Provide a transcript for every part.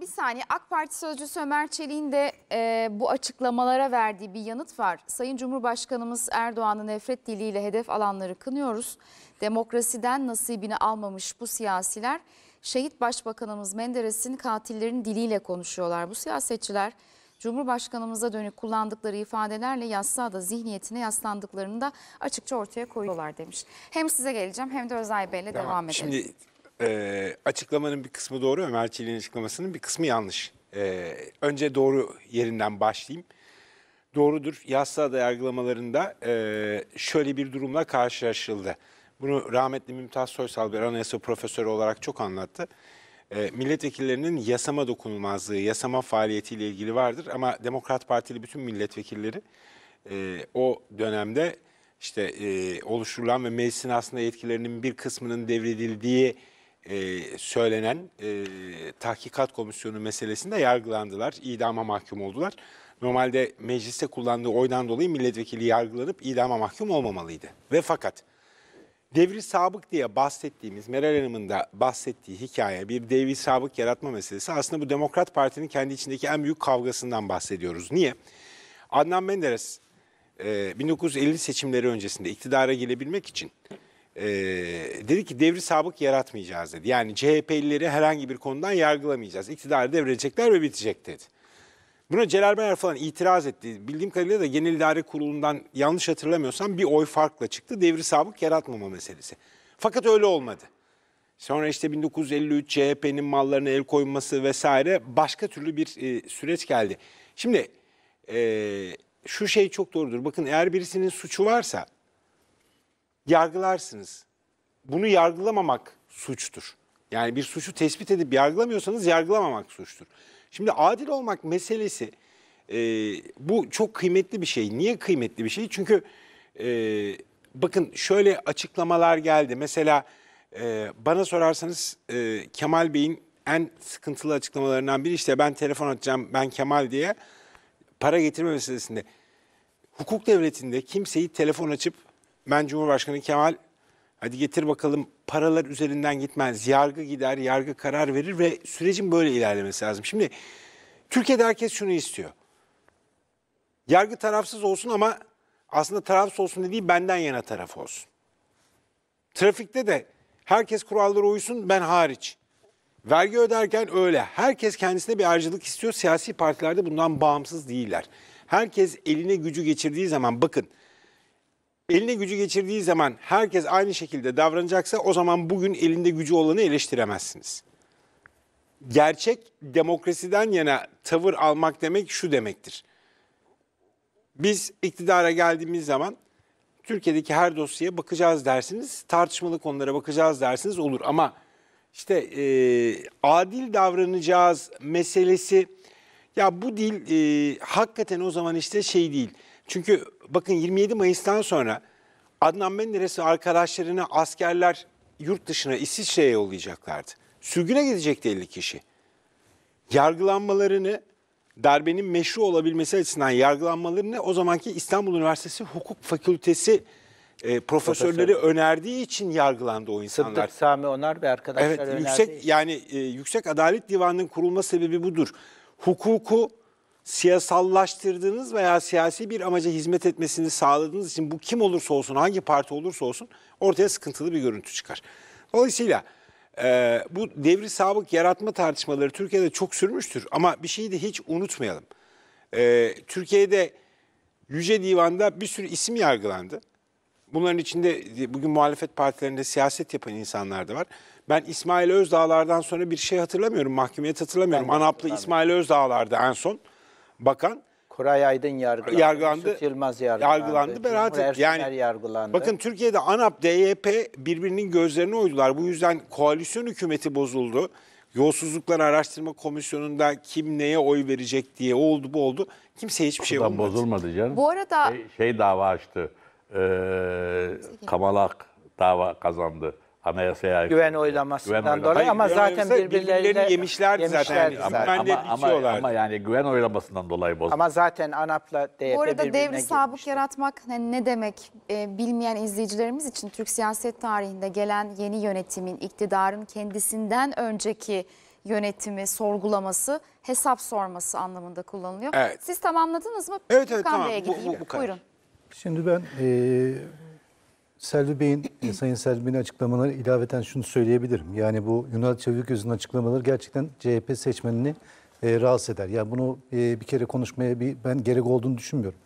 Bir saniye AK Parti sözcüsü Ömer Çelik'in de e, bu açıklamalara verdiği bir yanıt var. Sayın Cumhurbaşkanımız Erdoğan'ın nefret diliyle hedef alanları kınıyoruz. Demokrasiden nasibini almamış bu siyasiler şehit başbakanımız Menderes'in katillerin diliyle konuşuyorlar. Bu siyasetçiler Cumhurbaşkanımıza dönük kullandıkları ifadelerle yassada zihniyetine yaslandıklarını da açıkça ortaya koyuyorlar demiş. Hem size geleceğim hem de Özay Bey'le tamam. devam edelim. Şimdi e, açıklamanın bir kısmı doğru, Ömer Çelik'in açıklamasının bir kısmı yanlış. E, önce doğru yerinden başlayayım. Doğrudur, yasada yargılamalarında e, şöyle bir durumla karşılaşıldı. Bunu rahmetli Mümtaz Soysal bir anayasa profesörü olarak çok anlattı. E, milletvekillerinin yasama dokunulmazlığı, yasama faaliyetiyle ilgili vardır. Ama Demokrat Partili bütün milletvekilleri e, o dönemde işte e, oluşturulan ve meclisin aslında yetkilerinin bir kısmının devredildiği e, söylenen e, tahkikat komisyonu meselesinde yargılandılar, idama mahkum oldular. Normalde mecliste kullandığı oydan dolayı milletvekili yargılanıp idama mahkum olmamalıydı. Ve fakat devri sabık diye bahsettiğimiz, Meral Hanım'ın da bahsettiği hikaye, bir devri sabık yaratma meselesi aslında bu Demokrat Parti'nin kendi içindeki en büyük kavgasından bahsediyoruz. Niye? Adnan Menderes 1950 e, seçimleri öncesinde iktidara gelebilmek için e, dedi ki devri sabık yaratmayacağız dedi. Yani CHP'lileri herhangi bir konudan yargılamayacağız. İktidarı devirecekler ve bitecek dedi. Buna Celal Bayar falan itiraz etti. Bildiğim kadarıyla da Genel İdare Kurulu'ndan yanlış hatırlamıyorsam bir oy farkla çıktı. Devri sabık yaratmama meselesi. Fakat öyle olmadı. Sonra işte 1953 CHP'nin mallarına el koyması vesaire başka türlü bir e, süreç geldi. Şimdi e, şu şey çok doğrudur. Bakın eğer birisinin suçu varsa yargılarsınız. Bunu yargılamamak suçtur. Yani bir suçu tespit edip yargılamıyorsanız yargılamamak suçtur. Şimdi adil olmak meselesi e, bu çok kıymetli bir şey. Niye kıymetli bir şey? Çünkü e, bakın şöyle açıklamalar geldi. Mesela e, bana sorarsanız e, Kemal Bey'in en sıkıntılı açıklamalarından biri işte ben telefon atacağım ben Kemal diye para getirme meselesinde. Hukuk devletinde kimseyi telefon açıp ben Cumhurbaşkanı Kemal hadi getir bakalım paralar üzerinden gitmez. Yargı gider, yargı karar verir ve sürecin böyle ilerlemesi lazım. Şimdi Türkiye'de herkes şunu istiyor. Yargı tarafsız olsun ama aslında tarafsız olsun dediği benden yana taraf olsun. Trafikte de herkes kurallara uysun ben hariç. Vergi öderken öyle. Herkes kendisine bir ayrıcalık istiyor. Siyasi partilerde bundan bağımsız değiller. Herkes eline gücü geçirdiği zaman bakın eline gücü geçirdiği zaman herkes aynı şekilde davranacaksa o zaman bugün elinde gücü olanı eleştiremezsiniz. Gerçek demokrasiden yana tavır almak demek şu demektir. Biz iktidara geldiğimiz zaman Türkiye'deki her dosyaya bakacağız dersiniz, tartışmalı konulara bakacağız dersiniz olur ama işte e, adil davranacağız meselesi ya bu dil e, hakikaten o zaman işte şey değil. Çünkü Bakın 27 Mayıs'tan sonra Adnan Menderes arkadaşlarını askerler yurt dışına İsviçre'ye yollayacaklardı. Sürgüne gidecekti 50 kişi. Yargılanmalarını darbenin meşru olabilmesi açısından yargılanmalarını o zamanki İstanbul Üniversitesi Hukuk Fakültesi e, profesörleri Profesör. önerdiği için yargılandı o insanlar. Sıddık Sami Onar ve arkadaşlar evet, önerdiği yüksek, için. Yani e, Yüksek Adalet Divanı'nın kurulma sebebi budur. Hukuku siyasallaştırdığınız veya siyasi bir amaca hizmet etmesini sağladığınız için bu kim olursa olsun, hangi parti olursa olsun ortaya sıkıntılı bir görüntü çıkar. Dolayısıyla e, bu devri sabık yaratma tartışmaları Türkiye'de çok sürmüştür ama bir şeyi de hiç unutmayalım. E, Türkiye'de Yüce Divan'da bir sürü isim yargılandı. Bunların içinde bugün muhalefet partilerinde siyaset yapan insanlar da var. Ben İsmail Özdağlar'dan sonra bir şey hatırlamıyorum, mahkumiyet hatırlamıyorum. Ben Anaplı İsmail Özdağlar'da en son bakan Koray Aydın yargılandı. yargılandı Yusuf Yılmaz yargılandı. Yargılandı. Beraat yani, yargılandı. Bakın Türkiye'de ANAP, DYP birbirinin gözlerini oydular. Bu yüzden koalisyon hükümeti bozuldu. Yolsuzluklar Araştırma Komisyonu'nda kim neye oy verecek diye oldu bu oldu. kimse hiçbir şey olmadı. bozulmadı canım. Bu arada... Şey, şey dava açtı. Ee, Kamalak dava kazandı anayasaya aykırı. Güven oylamasından dolayı ama güven zaten birbirlerini birbirleriyle yemişlerdi yemişlerdi Ama, zaten. ama, ama, ama yani güven oylamasından dolayı bozuldu. Ama zaten ANAP'la DYP Bu arada birbirine devri sabık yaratmak hani ne demek e, bilmeyen izleyicilerimiz için Türk siyaset tarihinde gelen yeni yönetimin, iktidarın kendisinden önceki yönetimi sorgulaması, hesap sorması anlamında kullanılıyor. Evet. Siz tamamladınız mı? Evet, evet, tamam. Bu- bu- bu Buyurun. Şimdi ben eee, Selvi Bey'in, e, Sayın Selvi Bey'in açıklamaları ilaveten şunu söyleyebilirim. Yani bu Yunan Çeviköz'ün açıklamaları gerçekten CHP seçmenini e, rahatsız eder. Yani bunu e, bir kere konuşmaya bir ben gerek olduğunu düşünmüyorum.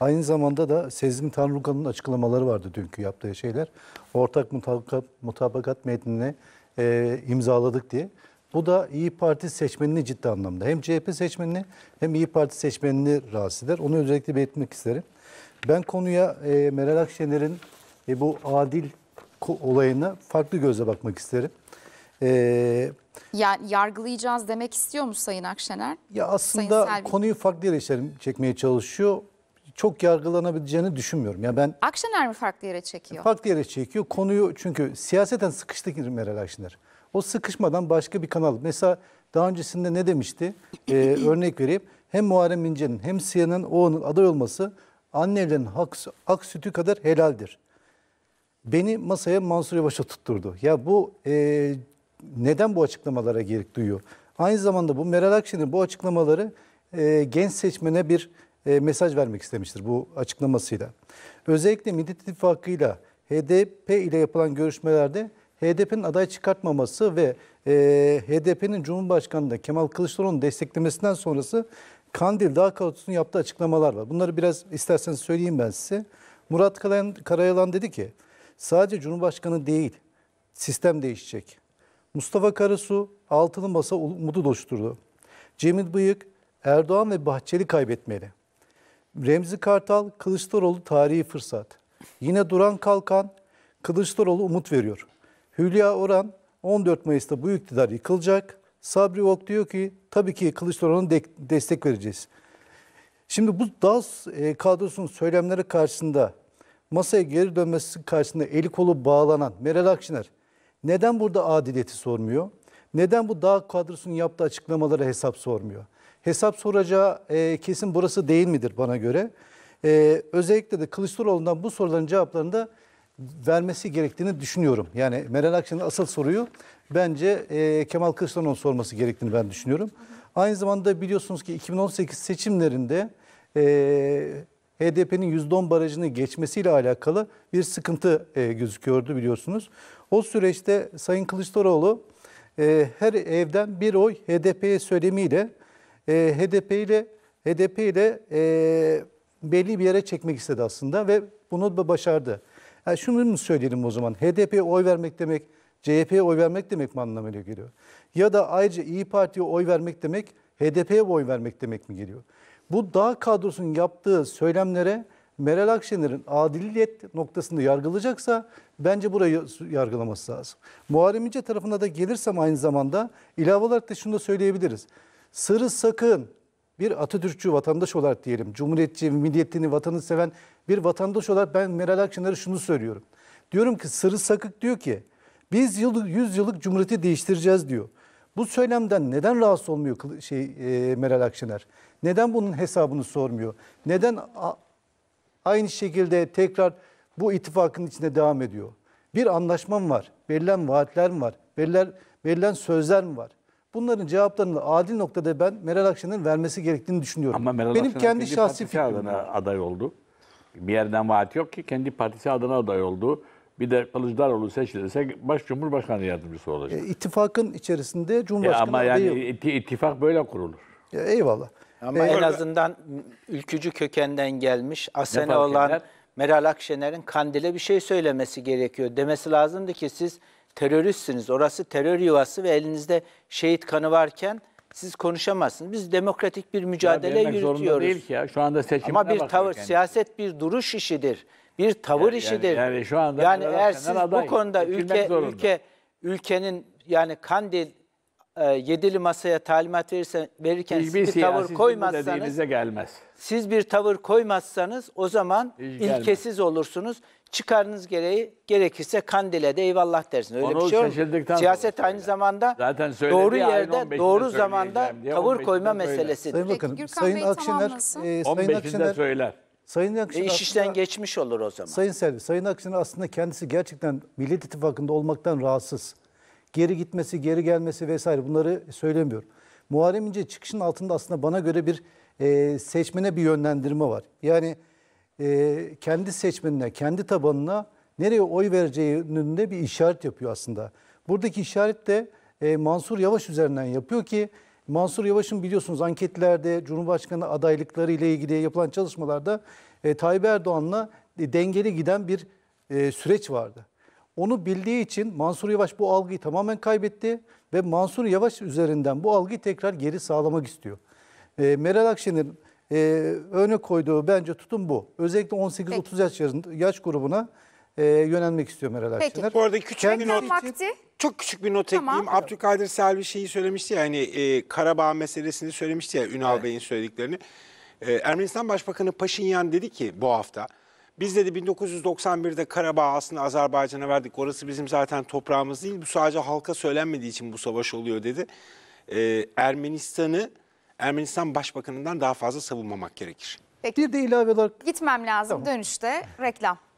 Aynı zamanda da Sezgin Tanrıkan'ın açıklamaları vardı dünkü yaptığı şeyler. Ortak mutabakat, mutabakat metnine e, imzaladık diye. Bu da İyi Parti seçmenini ciddi anlamda hem CHP seçmenini hem İyi Parti seçmenini rahatsız eder. Onu özellikle belirtmek isterim. Ben konuya e, Meral Akşener'in ve bu adil olayına farklı gözle bakmak isterim. Ee, yani yargılayacağız demek istiyor mu Sayın Akşener? Ya aslında Sayın konuyu farklı yere çekmeye çalışıyor. Çok yargılanabileceğini düşünmüyorum. Ya yani ben Akşener mi farklı yere çekiyor? Farklı yere çekiyor. Konuyu çünkü siyaseten sıkıştı Meral Akşener. O sıkışmadan başka bir kanal. Mesela daha öncesinde ne demişti? Ee, örnek vereyim. Hem Muharrem İnce'nin hem Siyan'ın Oğan'ın aday olması annelerin ak, ak sütü kadar helaldir beni masaya Mansur Yavaş'a tutturdu. Ya bu e, neden bu açıklamalara gerek duyuyor? Aynı zamanda bu Meral Akşener bu açıklamaları e, genç seçmene bir e, mesaj vermek istemiştir bu açıklamasıyla. Özellikle Millet İttifakı'yla HDP ile yapılan görüşmelerde HDP'nin aday çıkartmaması ve e, HDP'nin Cumhurbaşkanı da Kemal Kılıçdaroğlu'nun desteklemesinden sonrası Kandil Dağ Kavutsu'nun yaptığı açıklamalar var. Bunları biraz isterseniz söyleyeyim ben size. Murat Karayalan dedi ki, Sadece Cumhurbaşkanı değil, sistem değişecek. Mustafa Karasu altılı masa umudu oluşturdu. Cemil Bıyık, Erdoğan ve Bahçeli kaybetmeli. Remzi Kartal, Kılıçdaroğlu tarihi fırsat. Yine Duran Kalkan, Kılıçdaroğlu umut veriyor. Hülya Oran, 14 Mayıs'ta bu iktidar yıkılacak. Sabri Ok diyor ki tabii ki Kılıçdaroğlu'na de- destek vereceğiz. Şimdi bu DAS e, kadrosunun söylemleri karşısında masaya geri dönmesi karşısında eli kolu bağlanan Meral Akşener neden burada adileti sormuyor? Neden bu dağ kadrosunun yaptığı açıklamalara hesap sormuyor? Hesap soracağı e, kesin burası değil midir bana göre? E, özellikle de Kılıçdaroğlu'ndan bu soruların cevaplarını da vermesi gerektiğini düşünüyorum. Yani Meral Akşener'in asıl soruyu bence e, Kemal Kılıçdaroğlu'nun sorması gerektiğini ben düşünüyorum. Aynı zamanda biliyorsunuz ki 2018 seçimlerinde e, HDP'nin %10 barajını geçmesiyle alakalı bir sıkıntı e, gözüküyordu biliyorsunuz. O süreçte Sayın Kılıçdaroğlu e, her evden bir oy HDP'ye söylemiyle e, HDP ile HDP ile e, belli bir yere çekmek istedi aslında ve bunu da başardı. Yani şunu mu söyleyelim o zaman? HDP'ye oy vermek demek CHP'ye oy vermek demek mi anlamına geliyor? Ya da ayrıca İyi Parti'ye oy vermek demek HDP'ye oy vermek demek mi geliyor? Bu dağ kadrosunun yaptığı söylemlere Meral Akşener'in adiliyet noktasında yargılayacaksa bence burayı yargılaması lazım. Muharrem İnce tarafına da gelirsem aynı zamanda ilave olarak da şunu da söyleyebiliriz. Sırı sakın bir Atatürkçü vatandaş olarak diyelim, Cumhuriyetçi, milliyetini, vatanı seven bir vatandaş olarak ben Meral Akşener'e şunu söylüyorum. Diyorum ki sırı sakık diyor ki biz yıllık, 100 yıllık cumhuriyeti değiştireceğiz diyor. Bu söylemden neden rahatsız olmuyor şey e, Meral Akşener? Neden bunun hesabını sormuyor? Neden aynı şekilde tekrar bu ittifakın içinde devam ediyor? Bir anlaşmam var, verilen vaatlerim var, verilen, verilen sözlerim var. Bunların cevaplarını adil noktada ben Meral Akşener'in vermesi gerektiğini düşünüyorum. Ama Meral Benim Akşener kendi şahsi fikrim. aday oldu. Bir yerden vaat yok ki kendi partisi adına aday oldu. Bir de Kılıçdaroğlu seçilirse baş cumhurbaşkanı yardımcısı olacak. E, ittifakın içerisinde cumhurbaşkanı e ama yani değil. ittifak böyle kurulur. E, eyvallah. Ama ee, en azından ülkücü kökenden gelmiş, asene olan Meral Akşener'in Kandil'e bir şey söylemesi gerekiyor. Demesi lazımdı ki siz teröristsiniz. Orası terör yuvası ve elinizde şehit kanı varken siz konuşamazsınız. Biz demokratik bir mücadele ya yürütüyoruz. değil ki ya. Şu anda seçimine Ama bir tavır, yani. siyaset bir duruş işidir bir tavır yani, işidir. Yani, yani şu anda yani eğer siz bu konuda ülke zorunda. ülke ülkenin yani Kandil e, yedili masaya talimat verirsen, verirken Hiçbir siz bir tavır koymazsanız gelmez. Siz bir tavır koymazsanız o zaman Hiç ilkesiz gelmez. olursunuz. Çıkarınız gereği gerekirse Kandil'e de eyvallah dersiniz. Öyle Onu bir şey yok. Siyaset aynı söyle. zamanda Zaten doğru yerde, doğru zamanda tavır koyma söyler. meselesidir. Sayın Bakanım, Peki, Sayın Akşener, e, Sayın Akşener söyler. Sayın Akşener e iş aslında, işten geçmiş olur o zaman. Sayın Selvi, Sayın Akşener aslında kendisi gerçekten Millet İttifakı'nda olmaktan rahatsız. Geri gitmesi, geri gelmesi vesaire bunları söylemiyorum. Muharrem İnce çıkışın altında aslında bana göre bir e, seçmene bir yönlendirme var. Yani e, kendi seçmenine, kendi tabanına nereye oy vereceğinin de bir işaret yapıyor aslında. Buradaki işaret de e, Mansur Yavaş üzerinden yapıyor ki Mansur Yavaş'ın biliyorsunuz anketlerde Cumhurbaşkanı adaylıkları ile ilgili yapılan çalışmalarda e, Tayyip Erdoğan'la e, dengeli giden bir e, süreç vardı. Onu bildiği için Mansur Yavaş bu algıyı tamamen kaybetti ve Mansur Yavaş üzerinden bu algıyı tekrar geri sağlamak istiyor. E, Meral Akşener'in e, öne koyduğu bence tutum bu. Özellikle 18-30 yaş, yaş grubuna e, yönelmek istiyor Meral Peki. Bu arada küçük bir not. Vakti. Çok küçük bir not tamam. ekleyeyim. Abdülkadir Selvi şeyi söylemişti ya hani e, Karabağ meselesini söylemişti ya Ünal evet. Bey'in söylediklerini. E, Ermenistan Başbakanı Paşinyan dedi ki bu hafta biz dedi 1991'de Karabağ aslında Azerbaycan'a verdik. Orası bizim zaten toprağımız değil. Bu sadece halka söylenmediği için bu savaş oluyor dedi. E, Ermenistan'ı Ermenistan Başbakanı'ndan daha fazla savunmamak gerekir. Peki. Bir de ilave olarak... Gitmem lazım tamam. dönüşte reklam.